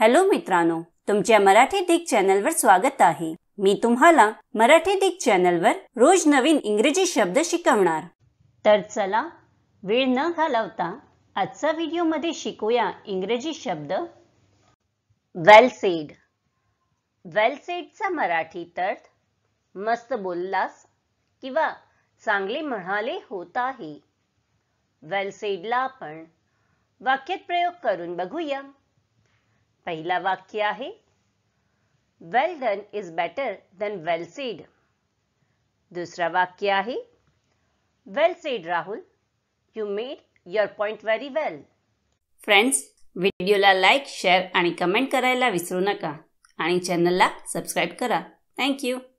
Hello मित्रांनो तुमच्या मराठी दिग चॅनलवर स्वागत आहे मी तुम्हाला मराठी दिग चॅनलवर रोज नवीन इंग्रजी शब्द शिकवणार तर चला वेळ न घालवता आजचा व्हिडिओमध्ये शिकूया इंग्रजी शब्द वेलसेड वेलसेडचा मराठी अर्थ मस्त बोललास किंवा चांगले म्हणाले होत आहे वेलसेडला आपण वाक्यात प्रयोग करून बघूया पहिला वाक्य आहे well done is better than well said. दुसरा वाक्य आहे well said Rahul you made your point very well friends व्हिडिओला लाईक शेअर आणि कमेंट करायला विसरू नका आणि चॅनलला सबस्क्राईब करा थँक्यू